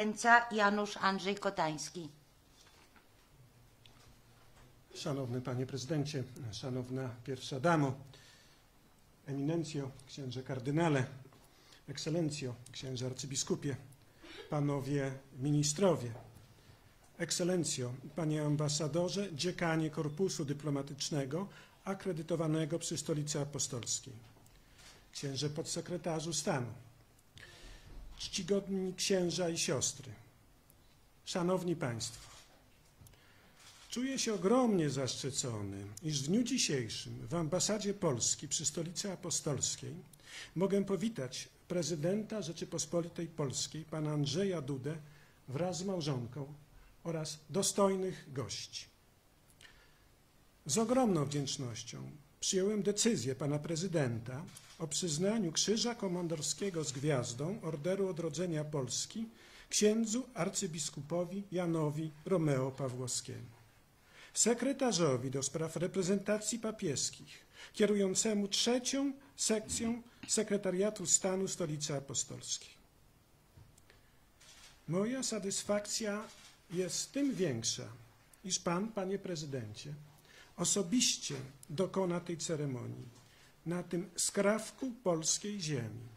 Ręca Janusz Andrzej Kotański. Szanowny Panie Prezydencie, Szanowna Pierwsza Damo, Eminencjo, Księże Kardynale, Ekscelencjo, Księże Arcybiskupie, Panowie Ministrowie, Ekscelencjo, Panie Ambasadorze, Dziekanie Korpusu Dyplomatycznego akredytowanego przy Stolicy Apostolskiej, Księże Podsekretarzu Stanu, czcigodni księża i siostry, szanowni państwo, czuję się ogromnie zaszczycony, iż w dniu dzisiejszym w ambasadzie Polski przy Stolicy Apostolskiej mogę powitać prezydenta Rzeczypospolitej Polskiej, pana Andrzeja Dudę wraz z małżonką oraz dostojnych gości. Z ogromną wdzięcznością przyjąłem decyzję pana prezydenta o przyznaniu Krzyża Komandorskiego z Gwiazdą Orderu Odrodzenia Polski księdzu arcybiskupowi Janowi Romeo Pawłowskiemu. Sekretarzowi do spraw reprezentacji papieskich, kierującemu trzecią sekcją Sekretariatu Stanu Stolicy Apostolskiej. Moja satysfakcja jest tym większa, iż Pan, Panie Prezydencie, osobiście dokona tej ceremonii na tym skrawku polskiej ziemi,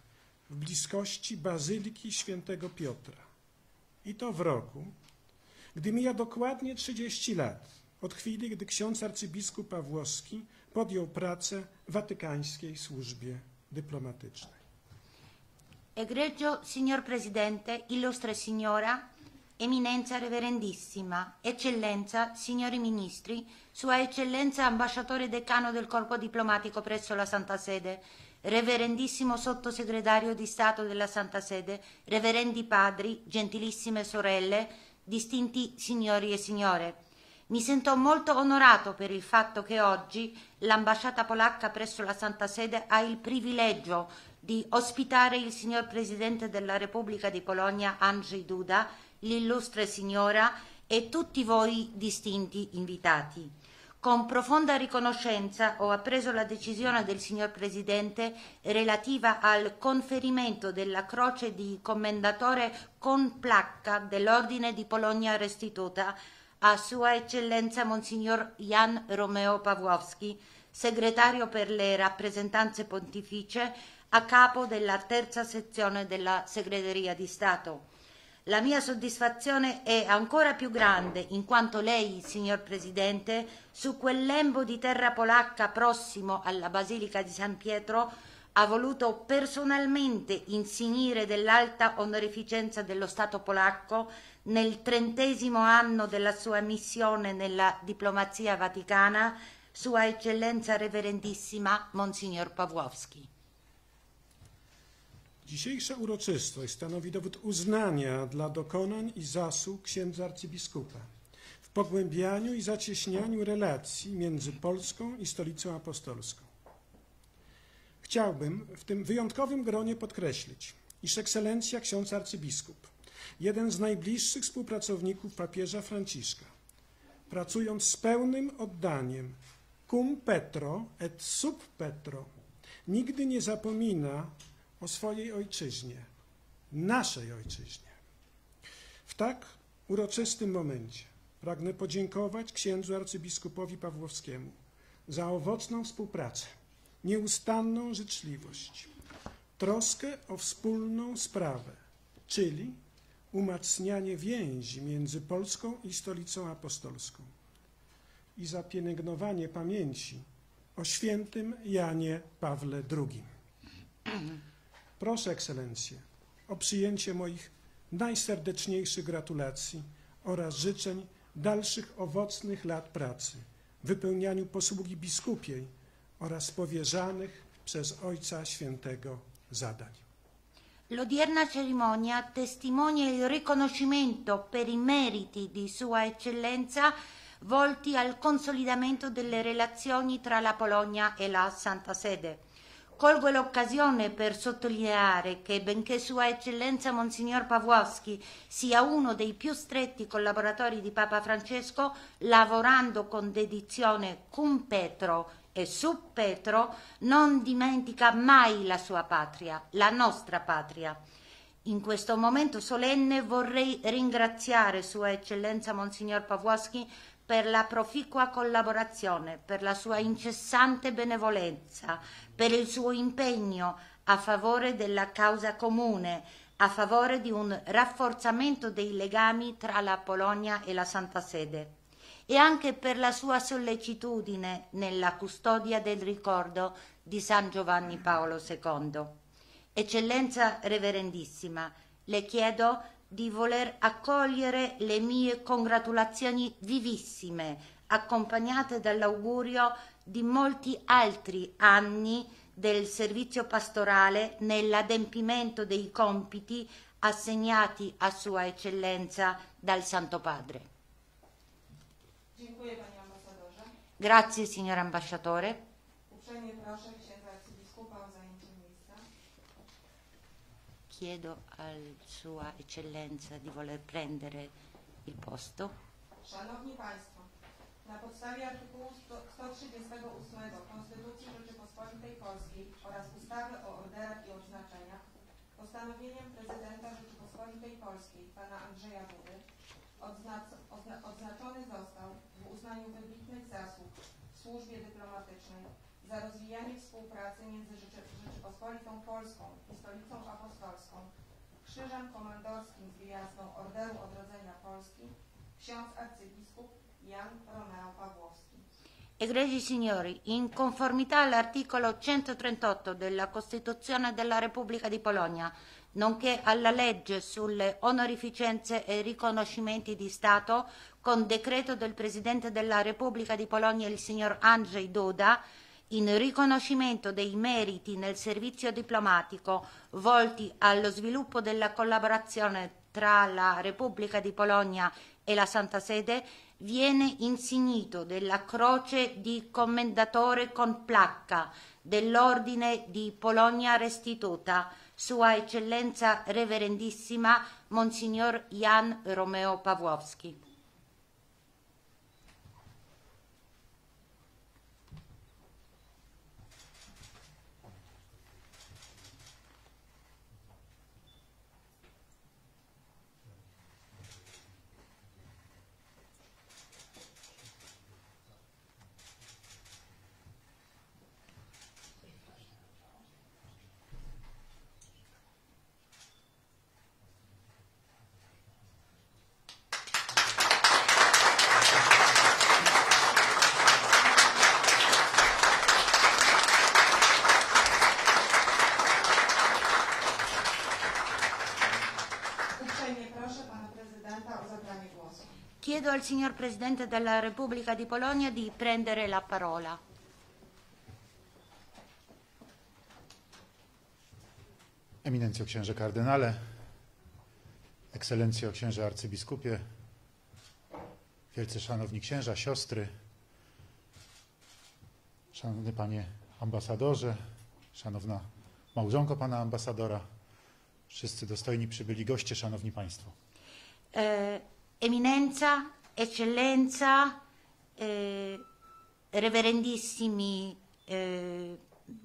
w bliskości Bazyliki Świętego Piotra. I to w roku, gdy mija dokładnie 30 lat od chwili, gdy ksiądz arcybiskup Pawłowski podjął pracę w watykańskiej służbie dyplomatycznej. Egregio signor Presidente, illustre signora, Eminenza Reverendissima, Eccellenza, Signori Ministri, Sua Eccellenza Ambasciatore Decano del Corpo Diplomatico presso la Santa Sede, Reverendissimo Sottosegretario di Stato della Santa Sede, Reverendi Padri, Gentilissime Sorelle, distinti Signori e Signore. Mi sento molto onorato per il fatto che oggi l'ambasciata polacca presso la Santa Sede ha il privilegio di ospitare il signor Presidente della Repubblica di Polonia Andrzej Duda l'illustre signora e tutti voi distinti invitati. Con profonda riconoscenza ho appreso la decisione del signor Presidente relativa al conferimento della croce di commendatore con placca dell'Ordine di Polonia Restituta a Sua Eccellenza Monsignor Jan Romeo Pawłowski, segretario per le rappresentanze pontificie a capo della terza sezione della Segreteria di Stato la mia soddisfazione è ancora più grande in quanto lei, signor Presidente, su quel lembo di terra polacca prossimo alla Basilica di San Pietro ha voluto personalmente insignire dell'alta onorificenza dello Stato polacco nel trentesimo anno della sua missione nella diplomazia vaticana, Sua Eccellenza Reverendissima Monsignor Pawłowski. Dzisiejsza uroczystość stanowi dowód uznania dla dokonań i zasług księdza arcybiskupa w pogłębianiu i zacieśnianiu relacji między Polską i Stolicą Apostolską. Chciałbym w tym wyjątkowym gronie podkreślić, iż ekscelencja ksiądz arcybiskup, jeden z najbliższych współpracowników papieża Franciszka, pracując z pełnym oddaniem cum petro et sub petro, nigdy nie zapomina o swojej ojczyźnie, naszej ojczyźnie. W tak uroczystym momencie pragnę podziękować księdzu arcybiskupowi Pawłowskiemu za owocną współpracę, nieustanną życzliwość, troskę o wspólną sprawę, czyli umacnianie więzi między Polską i Stolicą Apostolską i za pielęgnowanie pamięci o świętym Janie Pawle II. Proszę, ekscelencje, o przyjęcie moich najserdeczniejszych gratulacji oraz życzeń dalszych owocnych lat pracy w wypełnianiu posługi biskupiej oraz powierzanych przez Ojca Świętego zadań. L'odierna cerimonia testimonia il riconoscimento per i meriti di Sua Eccellenza volti al consolidamento delle relazioni tra la Polonia e la Santa Sede. Colgo l'occasione per sottolineare che, benché Sua Eccellenza Monsignor Pawłowski sia uno dei più stretti collaboratori di Papa Francesco, lavorando con dedizione cum Petro e su Petro, non dimentica mai la sua patria, la nostra patria. In questo momento solenne vorrei ringraziare Sua Eccellenza Monsignor Pawłowski per la proficua collaborazione, per la sua incessante benevolenza, per il suo impegno a favore della causa comune, a favore di un rafforzamento dei legami tra la Polonia e la Santa Sede e anche per la sua sollecitudine nella custodia del ricordo di San Giovanni Paolo II. Eccellenza Reverendissima, le chiedo di voler accogliere le mie congratulazioni vivissime, accompagnate dall'augurio di molti altri anni del servizio pastorale nell'adempimento dei compiti assegnati a Sua Eccellenza dal Santo Padre. Grazie signor ambasciatore. chiedo a Sua Eccellenza di voler prendere il posto. Szanowni Państwo, na podstawie artykułu 138 Konstytucji Rzeczypospolitej Polskiej oraz ustawy o orderach i odznaczeniach postanowieniem Prezydenta Rzeczypospolitej Polskiej Pana Andrzeja Dudy odznac odznaczony został w uznaniu wybitnych zasług w służbie dyplomatycznej za rozwijanie współpracy między Rzeczypospolitą Polską i Stolicą Apostolską, Krzyżem Komandorskim z Gwiazdą Orderu Odrodzenia Polski, ksiądz arcybiskup Jan Romeo Pawłowski. Egregi signori, in conformità all'articolo 138 della Costituzione della Repubblica di Polonia, nonché alla legge sulle onorificenze e riconoscimenti di Stato, con decreto del Presidente della Repubblica di Polonia, il signor Andrzej Duda, in riconoscimento dei meriti nel servizio diplomatico volti allo sviluppo della collaborazione tra la Repubblica di Polonia e la Santa Sede, viene insignito della croce di commendatore con placca dell'Ordine di Polonia Restituta, Sua Eccellenza Reverendissima Monsignor Jan Romeo Pawłowski. Panie signor Presidente della Repubblica di Polonia di prendere la parola. Eminencjo księże kardynale, ekscelencjo księże arcybiskupie, wielce szanowni księża, siostry, szanowny panie ambasadorze, szanowna małżonko pana ambasadora, wszyscy dostojni przybyli goście, szanowni państwo. E, eminenza, Eccellenza, eh, reverendissimi, eh,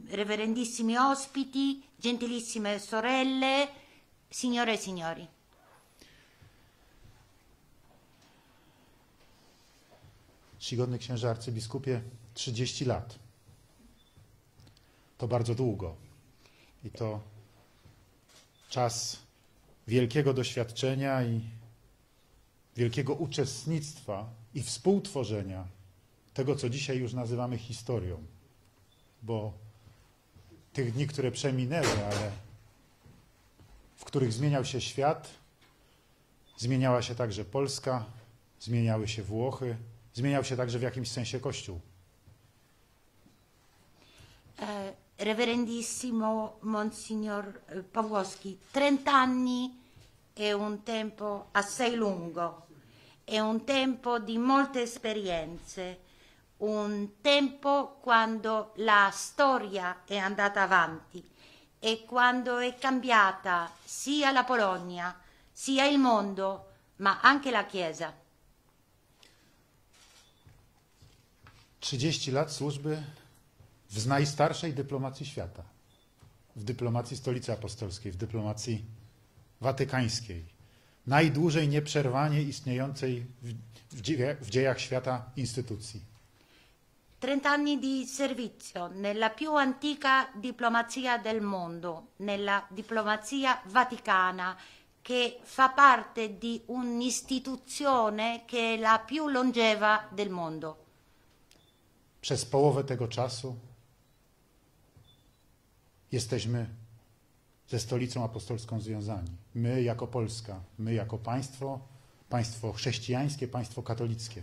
reverendissimi ospiti, gentilissime sorelle, signore e signori. Szanowny księże arcybiskupie, 30 lat. To bardzo długo. I to czas wielkiego doświadczenia i wielkiego uczestnictwa i współtworzenia tego, co dzisiaj już nazywamy historią. Bo tych dni, które przeminęły, ale w których zmieniał się świat, zmieniała się także Polska, zmieniały się Włochy, zmieniał się także w jakimś sensie Kościół. E, reverendissimo Monsignor e, Pawłowski, 30 anni è un tempo assai lungo. è un tempo di molte esperienze, un tempo quando la storia è andata avanti e quando è cambiata sia la Polonia, sia il mondo, ma anche la Chiesa. 30 lat służby w najstarszej dyplomacji świata, w dyplomacji Stolicy Apostolskiej, w dyplomacji watykańskiej. najdłużej nieprzerwanie istniejącej w, w, dzie w dziejach świata instytucji. 30 anni di servizio nella più antica diplomazia del mondo, nella diplomazia vaticana, che fa parte di un'istituzione che è la più longeva del mondo. Przez połowę tego czasu jesteśmy ze stolicą apostolską związani. My jako Polska, my jako państwo, państwo chrześcijańskie, państwo katolickie.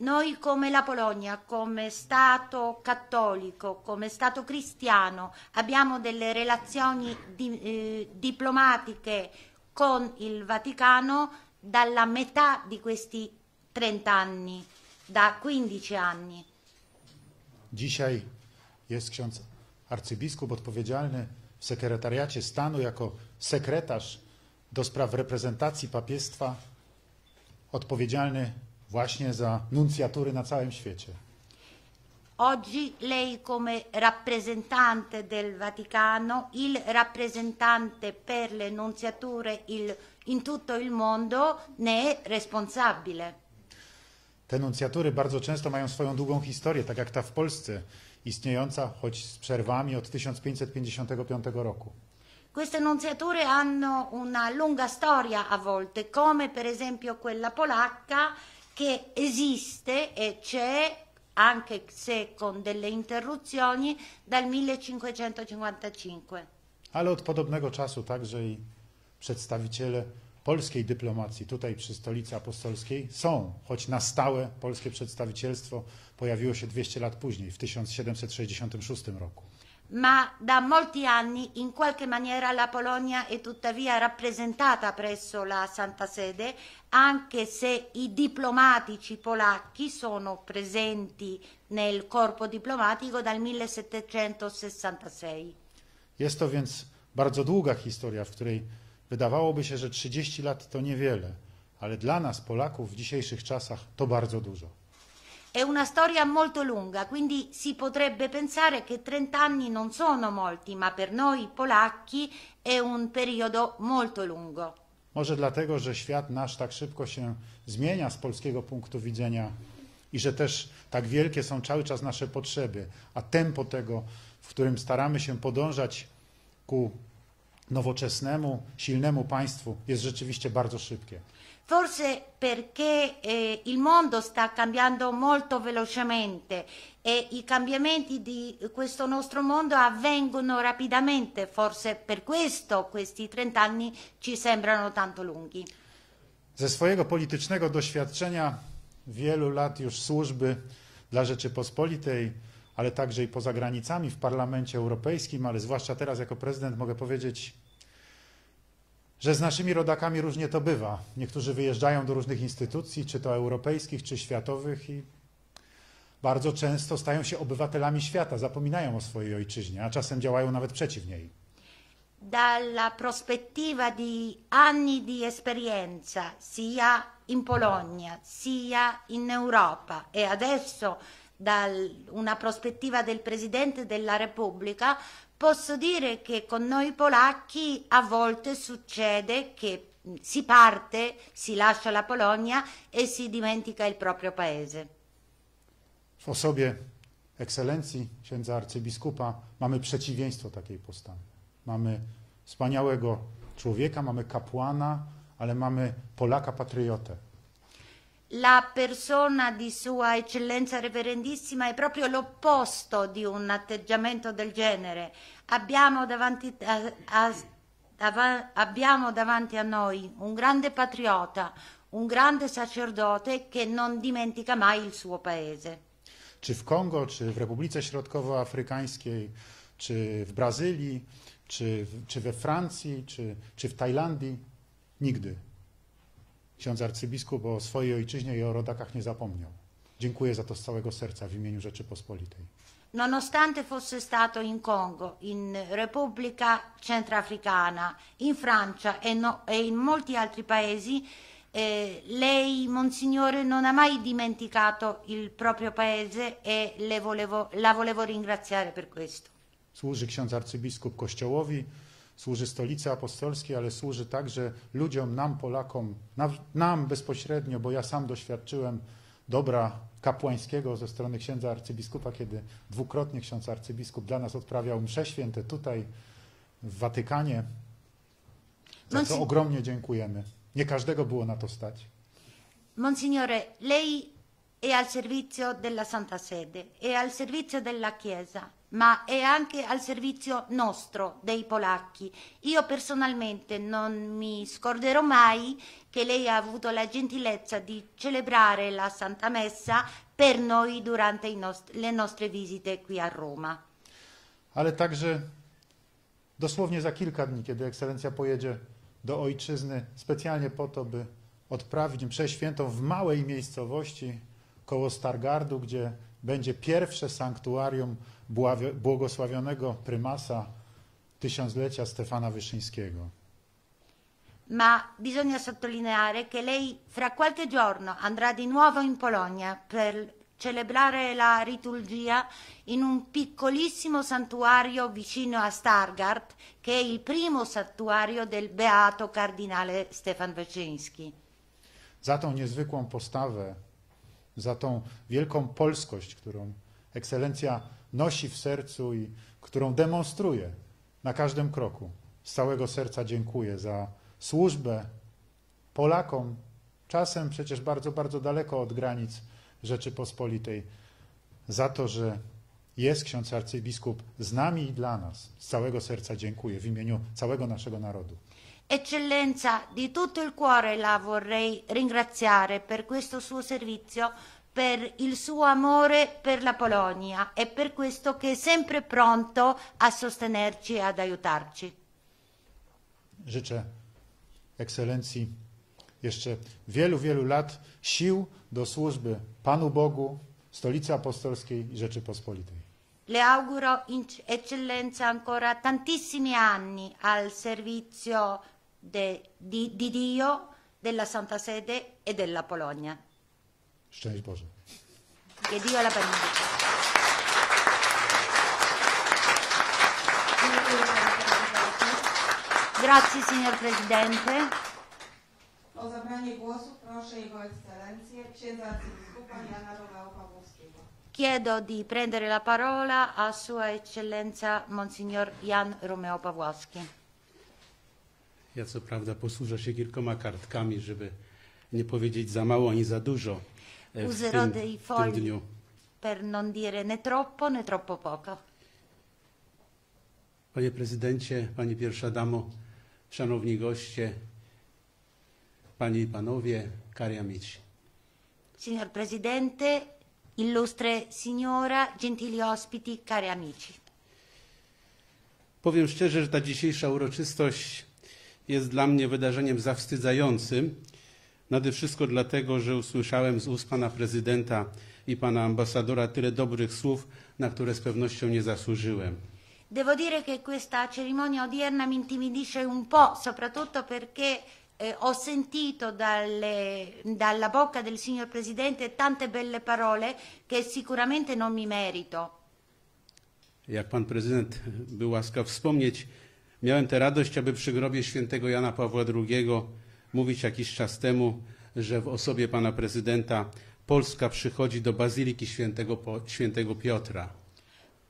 Noi come la Polonia, come Stato cattolico, come Stato cristiano, abbiamo delle relazioni di, eh, diplomatiche con il Vaticano dalla metà di questi 30 anni, da 15 anni. Dzisiaj jest ksiądz arcybiskup odpowiedzialny w sekretariacie stanu jako sekretarz do spraw reprezentacji papiestwa odpowiedzialny właśnie za nuncjatury na całym świecie. Oggi lei come rappresentante del Vaticano, il rappresentante per le nunziature il, in tutto il mondo ne è responsabile. Te nuncjatury bardzo często mają swoją długą historię, tak jak ta w Polsce istniejąca, choć z przerwami, od 1555 roku. Queste nunziature hanno una lunga storia a volte, come per esempio quella polacca che esiste e c'è, anche se con delle interruzioni, dal 1555. Ale od podobnego czasu także i przedstawiciele polskiej dyplomacji tutaj przy stolicy apostolskiej są, choć na stałe polskie przedstawicielstwo pojawiło się 200 lat później, w 1766 roku. Ma da molti anni in qualche maniera la Polonia è tuttavia rappresentata presso la Santa Sede, anche se i diplomatici polacchi sono presenti nel corpo diplomatico dal 1766. Jest to więc bardzo długa historia, w której Wydawałoby się, że 30 lat to niewiele, ale dla nas, Polaków, w dzisiejszych czasach to bardzo dużo. È una storia molto lunga, quindi si potrebbe pensare che 30 anni non sono molti, ma per noi polacchi è un periodo molto lungo. Może dlatego, że świat nasz tak szybko się zmienia z polskiego punktu widzenia i że też tak wielkie są cały czas nasze potrzeby, a tempo tego, w którym staramy się podążać ku nowoczesnemu, silnemu państwu jest rzeczywiście bardzo szybkie. Forse perché eh, il mondo sta cambiando molto velocemente e i cambiamenti di questo nostro mondo avvengono rapidamente, forse per questo questi 30 anni ci sembrano tanto lunghi. Ze swojego politycznego doświadczenia wielu lat już służby dla Rzeczypospolitej ale także i poza granicami w Parlamencie Europejskim, ale zwłaszcza teraz jako prezydent mogę powiedzieć, że z naszymi rodakami różnie to bywa. Niektórzy wyjeżdżają do różnych instytucji, czy to europejskich, czy światowych i bardzo często stają się obywatelami świata, zapominają o swojej ojczyźnie, a czasem działają nawet przeciw niej. Dalla prospettiva di anni di esperienza sia in Polonia, sia in Europa e adesso da una prospettiva del Presidente della Repubblica, posso dire che con noi polacchi a volte succede che si parte, si lascia la Polonia e si dimentica il proprio paese. W osobie ekscelencji księdza arcybiskupa mamy przeciwieństwo takiej postawy. Mamy wspaniałego człowieka, mamy kapłana, ale mamy Polaka patriotę la persona di Sua Eccellenza Reverendissima è proprio l'opposto di un atteggiamento del genere. Abbiamo davanti a, a, a, abbiamo davanti a noi un grande patriota, un grande sacerdote che non dimentica mai il suo paese. Czy w Kongo, czy w Republice Środkowoafrykańskiej, czy w Brazylii, czy, czy we Francji, czy, czy w Tajlandii? Nigdy. Ksiądz arcybiskup o swojej ojczyźnie i o rodakach nie zapomniał. Dziękuję za to z całego serca w imieniu Rzeczypospolitej. Nonostante fosse stato in Congo, in Repubblica Centrafricana, in Francia e, no, e in molti altri paesi, eh, lei, Monsignore, non ha mai dimenticato il proprio paese e volevo, la volevo ringraziare per questo. Służy ksiądz arcybiskup Kościołowi, służy Stolicy Apostolskiej, ale służy także ludziom, nam Polakom, nam bezpośrednio, bo ja sam doświadczyłem dobra kapłańskiego ze strony księdza arcybiskupa, kiedy dwukrotnie ksiądz arcybiskup dla nas odprawiał msze święte tutaj w Watykanie, za co no ogromnie dziękujemy. Nie każdego było na to stać. Monsignore, lei è al servizio della Santa Sede, è al servizio della Chiesa ma è anche al servizio nostro, dei polacchi. Io personalmente non mi scorderò mai che lei ha avuto la gentilezza di celebrare la Santa Messa per noi durante nostri, le nostre visite qui a Roma. Ale także dosłownie za kilka dni, kiedy ekscelencja pojedzie do ojczyzny specjalnie po to, by odprawić mszę świętą w małej miejscowości koło Stargardu, gdzie będzie pierwsze sanktuarium błogosławionego prymasa tysiąclecia Stefana Wyszyńskiego. Ma bisogna sottolineare che lei fra qualche giorno andrà di nuovo in Polonia per celebrare la liturgia in un piccolissimo santuario vicino a Stargard, che è il primo santuario del beato cardinale Stefan Wyszyński. Za tą niezwykłą postawę za tą wielką polskość, którą ekscelencja nosi w sercu i którą demonstruje na każdym kroku. Z całego serca dziękuję za służbę Polakom, czasem przecież bardzo, bardzo daleko od granic Rzeczypospolitej, za to, że jest ksiądz arcybiskup z nami i dla nas. Z całego serca dziękuję w imieniu całego naszego narodu. Eccellenza, di tutto il cuore la vorrei ringraziare per questo suo servizio, per il suo amore per la Polonia e per questo che è sempre pronto a sostenerci e ad aiutarci. Życzę ekscelencji jeszcze wielu, wielu lat sił do służby Panu Bogu, Stolicy Apostolskiej i Rzeczypospolitej. Le auguro, Eccellenza, ancora tantissimi anni al servizio de, di, di, Dio, della Santa Sede e della Polonia. Szczęść Boże. Che Dio la benedica. Grazie signor Presidente. Chiedo di prendere la parola a Sua Eccellenza Monsignor Jan Romeo Pawłowski. Ja co prawda posłużę się kilkoma kartkami, żeby nie powiedzieć za mało ani za dużo e, w tym, w tym dniu. Per non dire né troppo, né troppo poco. Panie prezydencie, pani pierwsza damo, szanowni goście, panie i panowie, cari amici. Signor Presidente, illustre signora, gentili ospiti, cari amici. Powiem szczerze, że ta dzisiejsza uroczystość jest dla mnie wydarzeniem zawstydzającym, nade wszystko dlatego, że usłyszałem z ust pana prezydenta i pana ambasadora tyle dobrych słów, na które z pewnością nie zasłużyłem. Devo dire che questa cerimonia odierna mi intimidisce un po', soprattutto perché eh, ho sentito dalle, dalla bocca del signor Presidente tante belle parole che sicuramente non mi merito. Jak pan prezydent eh, był łaskaw wspomnieć, Miałem tę radość, aby przy grobie świętego Jana Pawła II mówić jakiś czas temu, że w osobie pana prezydenta Polska przychodzi do Bazyliki świętego, świętego Piotra.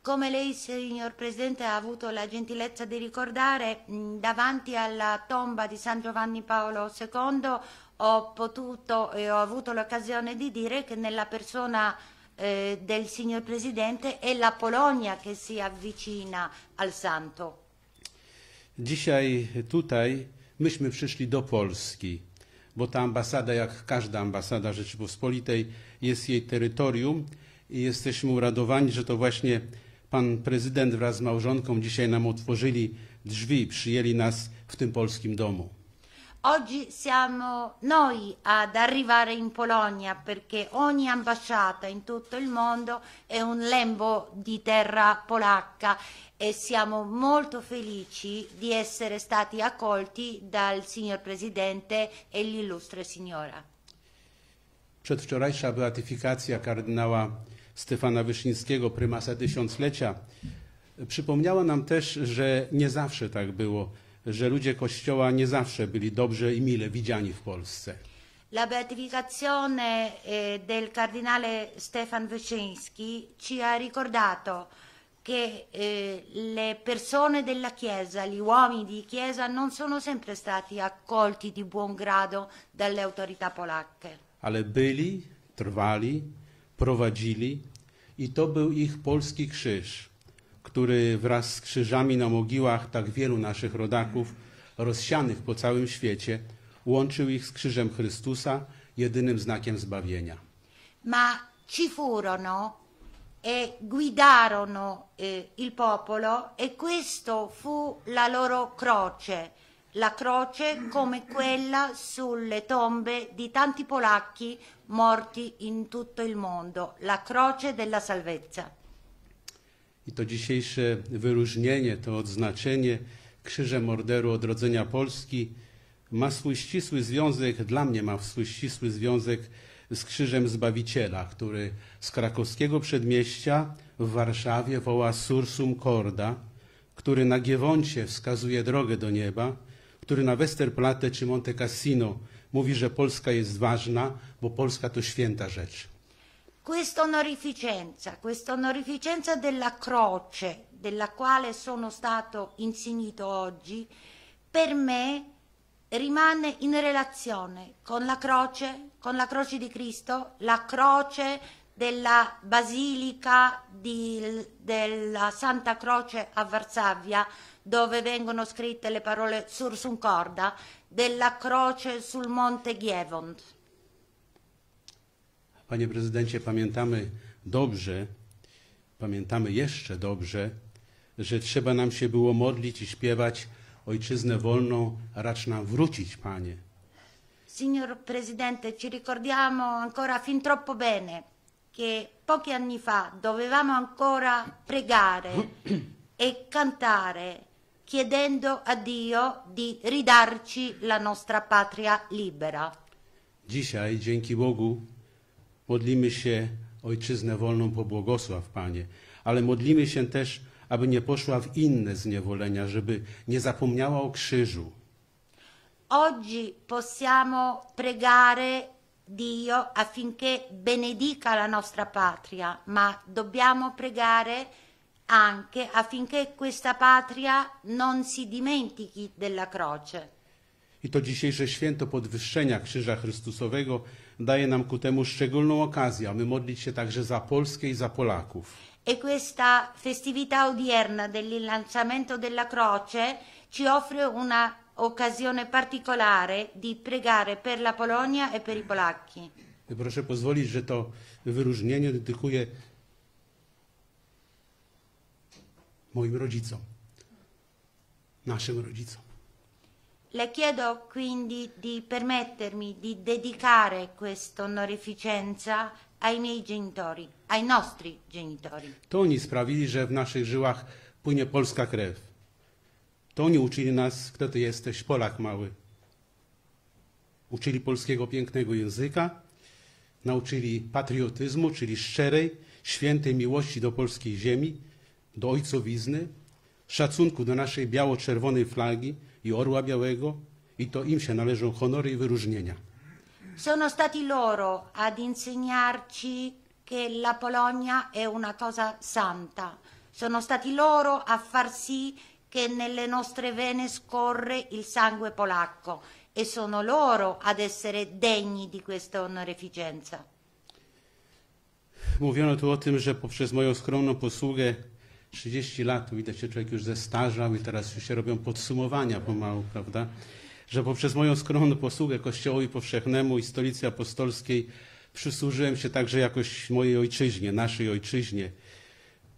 Come lei, signor Presidente, ha avuto la gentilezza di ricordare, mm, davanti alla tomba di San Giovanni Paolo II ho potuto e ho avuto l'occasione di dire che nella persona eh, del signor Presidente è la Polonia che si avvicina al Santo. Dzisiaj tutaj myśmy przyszli do Polski, bo ta ambasada, jak każda ambasada Rzeczypospolitej, jest jej terytorium i jesteśmy uradowani, że to właśnie pan prezydent wraz z małżonką dzisiaj nam otworzyli drzwi, przyjęli nas w tym polskim domu. Oggi siamo noi ad arrivare in Polonia perché ogni ambasciata in tutto il mondo è un lembo di terra polacca e siamo molto felici di essere stati accolti dal signor Presidente e l'illustre signora. Przedwczorajsza beatyfikacja kardynała Stefana Wyszyńskiego, prymasa tysiąclecia, przypomniała nam też, że nie zawsze tak było. że ludzie Kościoła nie zawsze byli dobrze i mile widziani w Polsce. La beatificazione eh, del cardinale Stefan Wyszyński ci ha ricordato che eh, le persone della Chiesa, gli uomini di Chiesa non sono sempre stati accolti di buon grado dalle autorità polacche. Ale byli, trwali, prowadzili i to był ich polski krzyż który wraz z krzyżami na mogiłach tak wielu naszych rodaków rozsianych po całym świecie łączył ich z krzyżem Chrystusa, jedynym znakiem zbawienia. Ma ci furono e guidarono e, il popolo e questo fu la loro croce, la croce come quella sulle tombe di tanti polacchi morti in tutto il mondo, la croce della salvezza i to dzisiejsze wyróżnienie, to odznaczenie Krzyżem Orderu Odrodzenia Polski ma swój ścisły związek, dla mnie ma swój ścisły związek z Krzyżem Zbawiciela, który z krakowskiego przedmieścia w Warszawie woła Sursum Corda, który na Giewoncie wskazuje drogę do nieba, który na Westerplatte czy Monte Cassino mówi, że Polska jest ważna, bo Polska to święta rzecz. questa onorificenza, questa onorificenza della croce della quale sono stato insignito oggi, per me rimane in relazione con la croce, con la croce di Cristo, la croce della Basilica di, della Santa Croce a Varsavia, dove vengono scritte le parole Sursun Corda, della croce sul monte Gievont. Panie prezydencie, pamiętamy dobrze, pamiętamy jeszcze dobrze, że trzeba nam się było modlić i śpiewać Ojczyznę wolną, racz nam wrócić, Panie. Signor Presidente, ci ricordiamo ancora fin troppo bene che pochi anni fa dovevamo ancora pregare e cantare chiedendo a Dio di ridarci la nostra patria libera. Dzisiaj, dzięki Bogu, Modlimy się, Ojczyznę wolną pobłogosław, Panie, ale modlimy się też, aby nie poszła w inne zniewolenia, żeby nie zapomniała o krzyżu. Oggi possiamo pregare Dio affinché benedica la nostra patria, ma dobbiamo pregare anche affinché questa patria non si dimentichi della croce. I to dzisiejsze święto podwyższenia Krzyża Chrystusowego daje nam ku temu szczególną okazję, aby modlić się także za Polskę i za Polaków. E questa festività odierna dell'innalzamento della croce ci offre una occasione particolare di pregare per la Polonia e per i Polacchi. Proszę pozwolić, że to wyróżnienie dedykuję moim rodzicom, naszym rodzicom. Le chiedo quindi di permettermi di dedicare questa onorificenza ai miei genitori, ai nostri genitori. To oni sprawili, że w naszych żyłach płynie polska krew. To oni uczyli nas, kto ty jesteś, Polak mały. Uczyli polskiego pięknego języka, nauczyli patriotyzmu, czyli szczerej, świętej miłości do polskiej ziemi, do ojcowizny, szacunku do naszej biało-czerwonej flagi, i Orła Białego i to im się należą honory i wyróżnienia. Sono stati loro ad insegnarci che la Polonia è una cosa santa. Sono stati loro a far sì che nelle nostre vene scorre il sangue polacco e sono loro ad essere degni di questa onoreficenza. Mówiono tu o tym, że poprzez moją skromną posługę 30 lat, widać, że człowiek już zestarzał i teraz już się robią podsumowania pomału, prawda? Że poprzez moją skromną posługę Kościołowi Powszechnemu i Stolicy Apostolskiej przysłużyłem się także jakoś mojej ojczyźnie, naszej ojczyźnie.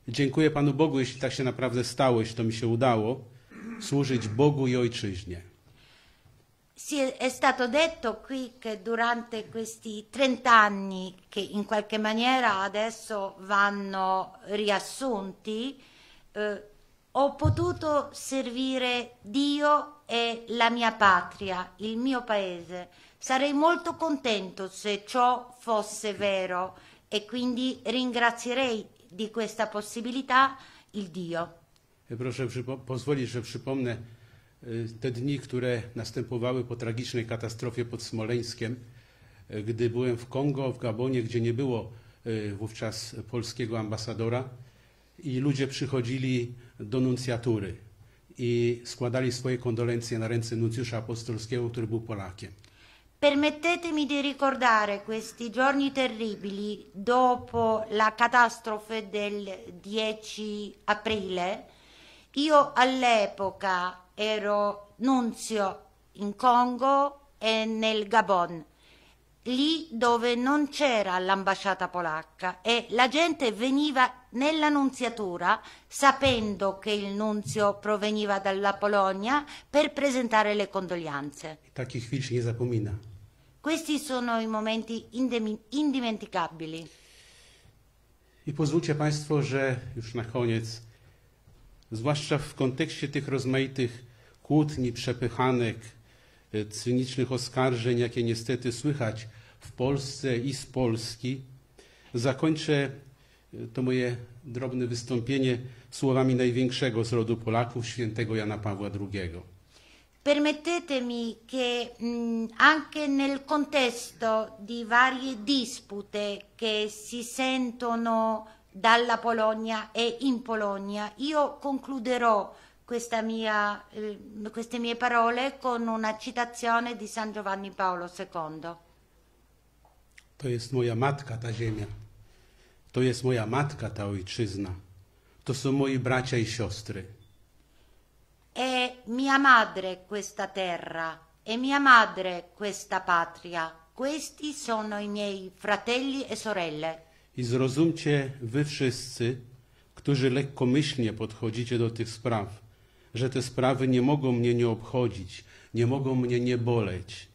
Dziękuję Panu Bogu, jeśli tak się naprawdę stało, jeśli to mi się udało, służyć Bogu i ojczyźnie. È, è, stato detto qui che durante questi 30 anni che in qualche maniera adesso vanno riassunti, eh, ho potuto servire Dio e la mia patria, il mio paese. Sarei molto contento se ciò fosse vero e quindi ringrazierei di questa possibilità il Dio. Proszę pozwolić, że przypomnę Y, te dni, które następowały po tragicznej katastrofie pod Smoleńskiem, y, gdy byłem w Kongo, w Gabonie, gdzie nie było y, wówczas polskiego ambasadora i ludzie przychodzili do nuncjatury i składali swoje kondolencje na ręce nuncjusza apostolskiego, który był Polakiem. Permettetemi di ricordare questi giorni terribili dopo la catastrofe del 10 aprile. Io all'epoca ero nunzio in Congo e nel Gabon, lì dove non c'era l'ambasciata polacca e la gente veniva nella nunziatura sapendo che il nunzio proveniva dalla Polonia per presentare le condoglianze. Questi sono i momenti indimenticabili. I pozwólcie Państwo, że już na koniec, zwłaszcza w kontekście tych rozmaitych kłótni, przepychanek, cynicznych oskarżeń, jakie niestety słychać w Polsce i z Polski, zakończę e, to moje drobne wystąpienie słowami największego z rodu Polaków, świętego Jana Pawła II. Permettetemi che mm, anche nel contesto di varie dispute che si sentono dalla Polonia e in Polonia, io concluderò mia, eh, queste mie parole con una citazione di San Giovanni Paolo II. To jest moja matka ta ziemia. To jest moja matka ta ojczyzna. To są moi bracia i siostry. È mia madre questa terra, è mia madre questa patria. Questi sono i miei fratelli e sorelle. I zrozumcie wy wszyscy, którzy lekkomyślnie podchodzicie do tych spraw że te sprawy nie mogą mnie nie obchodzić, nie mogą mnie nie boleć.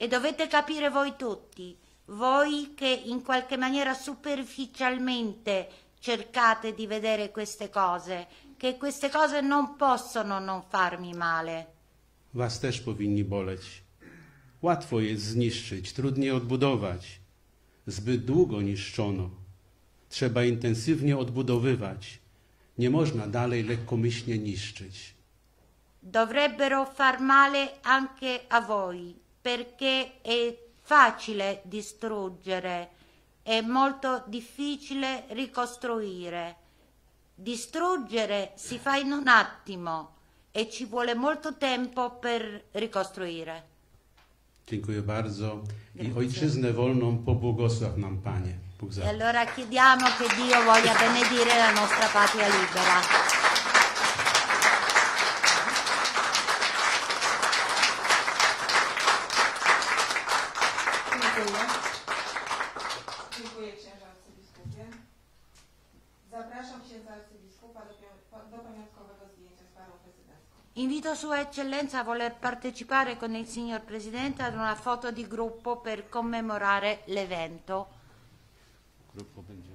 E dovete capire voi tutti, voi che in qualche maniera superficialmente cercate di vedere queste cose, che queste cose non possono non farmi male. Was też powinni boleć. Łatwo jest zniszczyć, trudniej odbudować. Zbyt długo niszczono. Trzeba intensywnie odbudowywać. Nie można dalej lekkomyślnie niszczyć. dovrebbero far male anche a voi, perché è facile distruggere, è molto difficile ricostruire. Distruggere si fa in un attimo e ci vuole molto tempo per ricostruire. Dziękuję bardzo i Ojczyznę Wolną pobłogosław nam Panie. Bóg E allora chiediamo che Dio voglia benedire la nostra patria libera. invito Sua Eccellenza a voler partecipare con il signor Presidente ad una foto di gruppo per commemorare l'evento. Gruppo Benjamin.